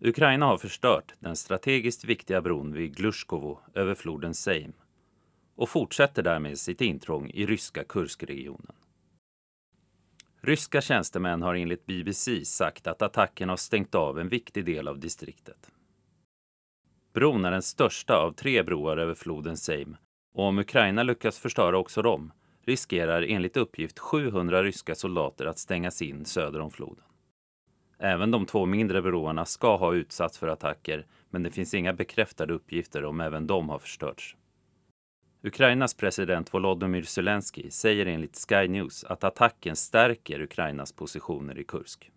Ukraina har förstört den strategiskt viktiga bron vid Glushkovo över floden Sejm och fortsätter därmed sitt intrång i ryska Kurskregionen. Ryska tjänstemän har enligt BBC sagt att attacken har stängt av en viktig del av distriktet. Bron är den största av tre broar över floden Sejm och om Ukraina lyckas förstöra också dem riskerar enligt uppgift 700 ryska soldater att stängas in söder om floden. Även de två mindre broarna ska ha utsatts för attacker men det finns inga bekräftade uppgifter om även de har förstörts. Ukrainas president Volodymyr Zelensky säger enligt Sky News att attacken stärker Ukrainas positioner i Kursk.